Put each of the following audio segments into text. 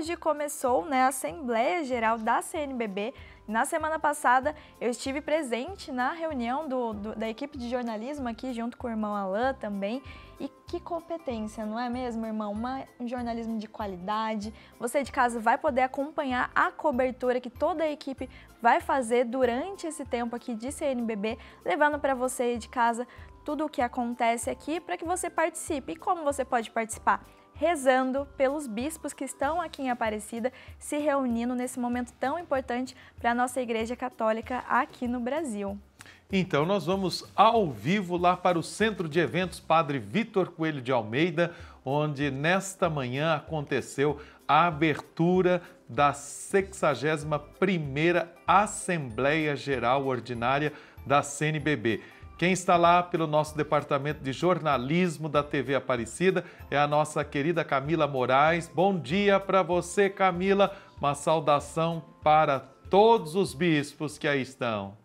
hoje começou né, a Assembleia Geral da CNBB. Na semana passada eu estive presente na reunião do, do, da equipe de jornalismo aqui, junto com o irmão Alain também. E que competência, não é mesmo, irmão? Uma, um jornalismo de qualidade. Você de casa vai poder acompanhar a cobertura que toda a equipe vai fazer durante esse tempo aqui de CNBB, levando para você de casa tudo o que acontece aqui para que você participe. E como você pode participar? rezando pelos bispos que estão aqui em Aparecida, se reunindo nesse momento tão importante para a nossa Igreja Católica aqui no Brasil. Então, nós vamos ao vivo lá para o Centro de Eventos Padre Vitor Coelho de Almeida, onde nesta manhã aconteceu a abertura da 61ª Assembleia Geral Ordinária da CNBB. Quem está lá pelo nosso departamento de jornalismo da TV Aparecida é a nossa querida Camila Moraes. Bom dia para você, Camila. Uma saudação para todos os bispos que aí estão.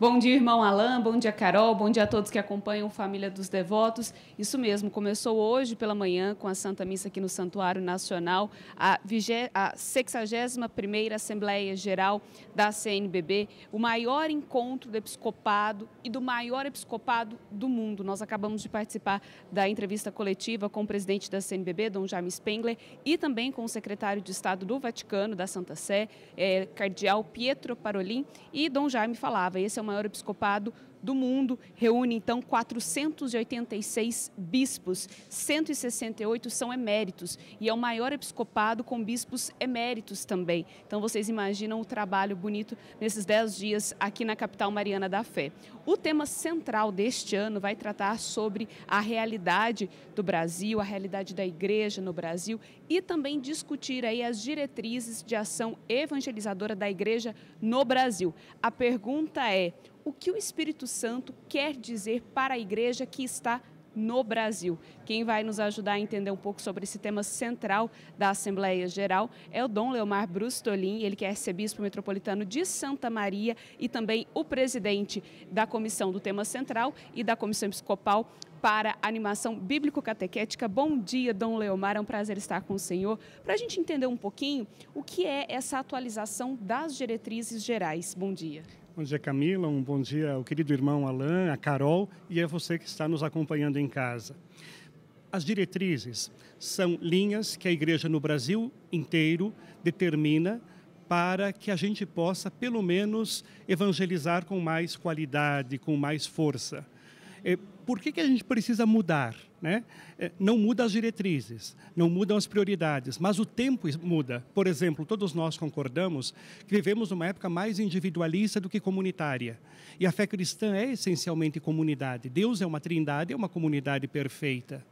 Bom dia, irmão Alain, bom dia, Carol, bom dia a todos que acompanham Família dos Devotos. Isso mesmo, começou hoje pela manhã com a Santa Missa aqui no Santuário Nacional, a, 61ª Assembleia Geral da CNBB, o maior encontro do episcopado e do maior episcopado do mundo. Nós acabamos de participar da entrevista coletiva com o presidente da CNBB, Dom Jaime Spengler, e também com o secretário de Estado do Vaticano, da Santa Sé, eh, Cardeal Pietro Parolin, e Dom Jaime falava, esse é são Maior Episcopado do mundo, reúne então 486 bispos, 168 são eméritos e é o maior episcopado com bispos eméritos também. Então vocês imaginam o trabalho bonito nesses 10 dias aqui na capital mariana da fé. O tema central deste ano vai tratar sobre a realidade do Brasil, a realidade da igreja no Brasil e também discutir aí as diretrizes de ação evangelizadora da igreja no Brasil. A pergunta é: o que o Espírito Santo quer dizer para a igreja que está no Brasil. Quem vai nos ajudar a entender um pouco sobre esse tema central da Assembleia Geral é o Dom Leomar Brustolin, ele que é arcebispo metropolitano de Santa Maria e também o presidente da comissão do tema central e da comissão episcopal para animação bíblico-catequética. Bom dia, Dom Leomar, é um prazer estar com o senhor. Para a gente entender um pouquinho o que é essa atualização das diretrizes gerais. Bom dia. Bom dia, Camila. Um bom dia ao querido irmão Alain, a Carol e a você que está nos acompanhando em casa. As diretrizes são linhas que a igreja no Brasil inteiro determina para que a gente possa, pelo menos, evangelizar com mais qualidade, com mais força. É, por que, que a gente precisa mudar? Né? É, não muda as diretrizes, não mudam as prioridades, mas o tempo muda. Por exemplo, todos nós concordamos que vivemos numa época mais individualista do que comunitária. E a fé cristã é essencialmente comunidade. Deus é uma trindade, é uma comunidade perfeita.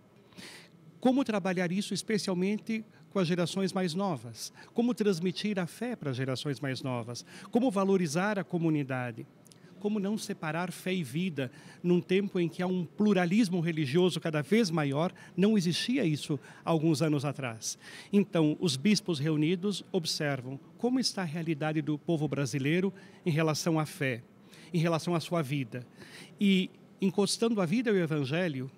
Como trabalhar isso especialmente com as gerações mais novas? Como transmitir a fé para as gerações mais novas? Como valorizar a comunidade? como não separar fé e vida num tempo em que há um pluralismo religioso cada vez maior? Não existia isso alguns anos atrás. Então, os bispos reunidos observam como está a realidade do povo brasileiro em relação à fé, em relação à sua vida. E, encostando a vida ao Evangelho,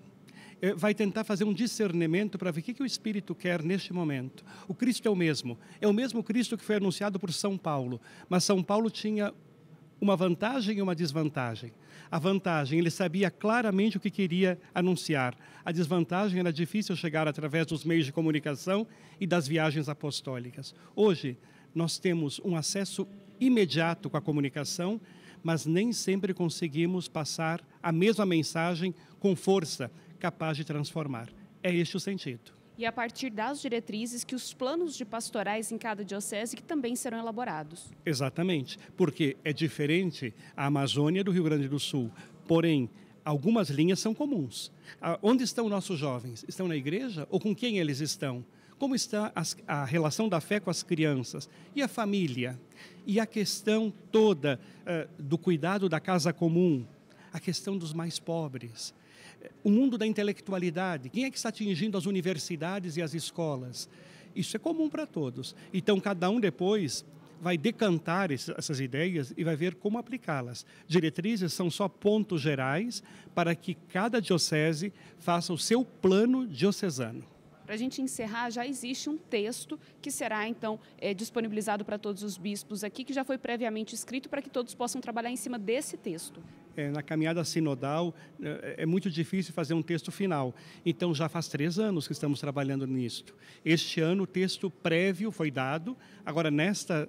eh, vai tentar fazer um discernimento para ver o que, que o Espírito quer neste momento. O Cristo é o mesmo, é o mesmo Cristo que foi anunciado por São Paulo, mas São Paulo tinha uma vantagem e uma desvantagem. A vantagem, ele sabia claramente o que queria anunciar. A desvantagem era difícil chegar através dos meios de comunicação e das viagens apostólicas. Hoje, nós temos um acesso imediato com a comunicação, mas nem sempre conseguimos passar a mesma mensagem com força capaz de transformar. É este o sentido e a partir das diretrizes que os planos de pastorais em cada diocese que também serão elaborados. Exatamente, porque é diferente a Amazônia do Rio Grande do Sul, porém algumas linhas são comuns. Ah, onde estão nossos jovens? Estão na igreja ou com quem eles estão? Como está a relação da fé com as crianças e a família? E a questão toda uh, do cuidado da casa comum, a questão dos mais pobres, o mundo da intelectualidade, quem é que está atingindo as universidades e as escolas? Isso é comum para todos. Então, cada um depois vai decantar essas ideias e vai ver como aplicá-las. Diretrizes são só pontos gerais para que cada diocese faça o seu plano diocesano. Para a gente encerrar, já existe um texto que será então é, disponibilizado para todos os bispos aqui, que já foi previamente escrito para que todos possam trabalhar em cima desse texto é, na caminhada sinodal, é, é muito difícil fazer um texto final. Então, já faz três anos que estamos trabalhando nisto. Este ano, o texto prévio foi dado, agora, nesta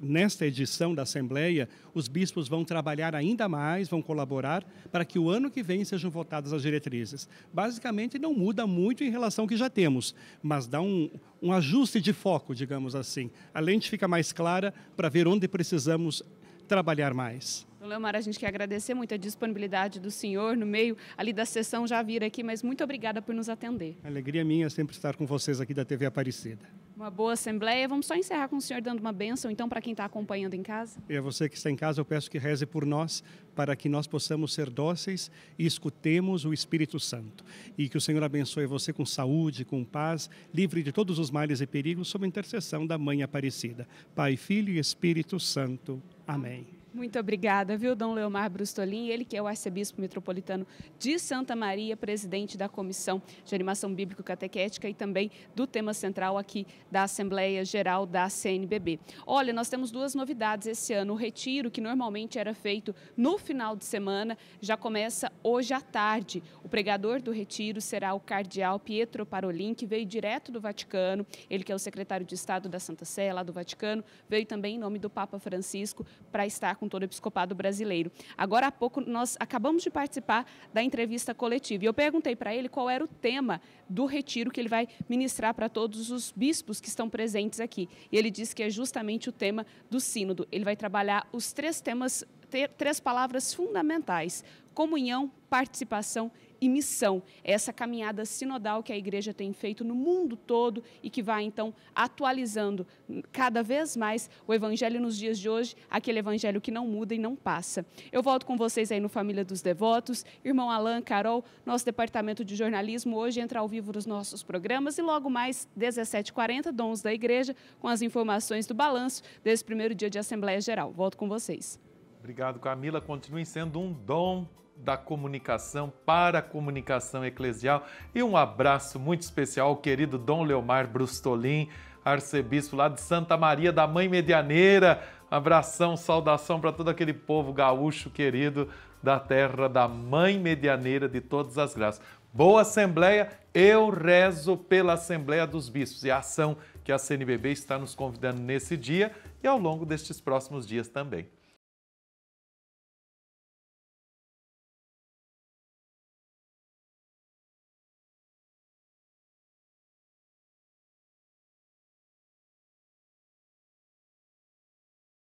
nesta edição da Assembleia, os bispos vão trabalhar ainda mais, vão colaborar para que o ano que vem sejam votadas as diretrizes. Basicamente, não muda muito em relação ao que já temos, mas dá um, um ajuste de foco, digamos assim. A lente fica mais clara para ver onde precisamos trabalhar mais. Leomar, a gente quer agradecer muito a disponibilidade do senhor no meio ali da sessão já vir aqui, mas muito obrigada por nos atender. Alegria minha é sempre estar com vocês aqui da TV Aparecida. Uma boa assembleia. Vamos só encerrar com o senhor dando uma benção, então, para quem está acompanhando em casa. E a você que está em casa, eu peço que reze por nós, para que nós possamos ser dóceis e escutemos o Espírito Santo. E que o Senhor abençoe você com saúde, com paz, livre de todos os males e perigos, sob a intercessão da Mãe Aparecida. Pai, Filho e Espírito Santo. Amém. Muito obrigada, viu, Dom Leomar Brustolin, ele que é o arcebispo metropolitano de Santa Maria, presidente da Comissão de Animação Bíblico-Catequética e também do tema central aqui da Assembleia Geral da CNBB. Olha, nós temos duas novidades esse ano. O retiro, que normalmente era feito no final de semana, já começa hoje à tarde. O pregador do retiro será o cardeal Pietro Parolin, que veio direto do Vaticano, ele que é o secretário de Estado da Santa Sé, lá do Vaticano, veio também em nome do Papa Francisco para estar com com todo o episcopado brasileiro. Agora há pouco nós acabamos de participar da entrevista coletiva e eu perguntei para ele qual era o tema do retiro que ele vai ministrar para todos os bispos que estão presentes aqui. E ele disse que é justamente o tema do sínodo. Ele vai trabalhar os três temas, três palavras fundamentais: comunhão, participação e e missão. É essa caminhada sinodal que a igreja tem feito no mundo todo e que vai então atualizando cada vez mais o evangelho nos dias de hoje, aquele evangelho que não muda e não passa. Eu volto com vocês aí no Família dos Devotos, irmão Alan, Carol, nosso departamento de jornalismo hoje entra ao vivo nos nossos programas e logo mais 17h40, Dons da Igreja, com as informações do balanço desse primeiro dia de Assembleia Geral. Volto com vocês. Obrigado, Camila. Continuem sendo um dom da comunicação para a comunicação eclesial. E um abraço muito especial ao querido Dom Leomar Brustolin, arcebispo lá de Santa Maria da Mãe Medianeira. Abração, saudação para todo aquele povo gaúcho querido da terra da Mãe Medianeira de todas as graças. Boa Assembleia, eu rezo pela Assembleia dos Bispos e a ação que a CNBB está nos convidando nesse dia e ao longo destes próximos dias também.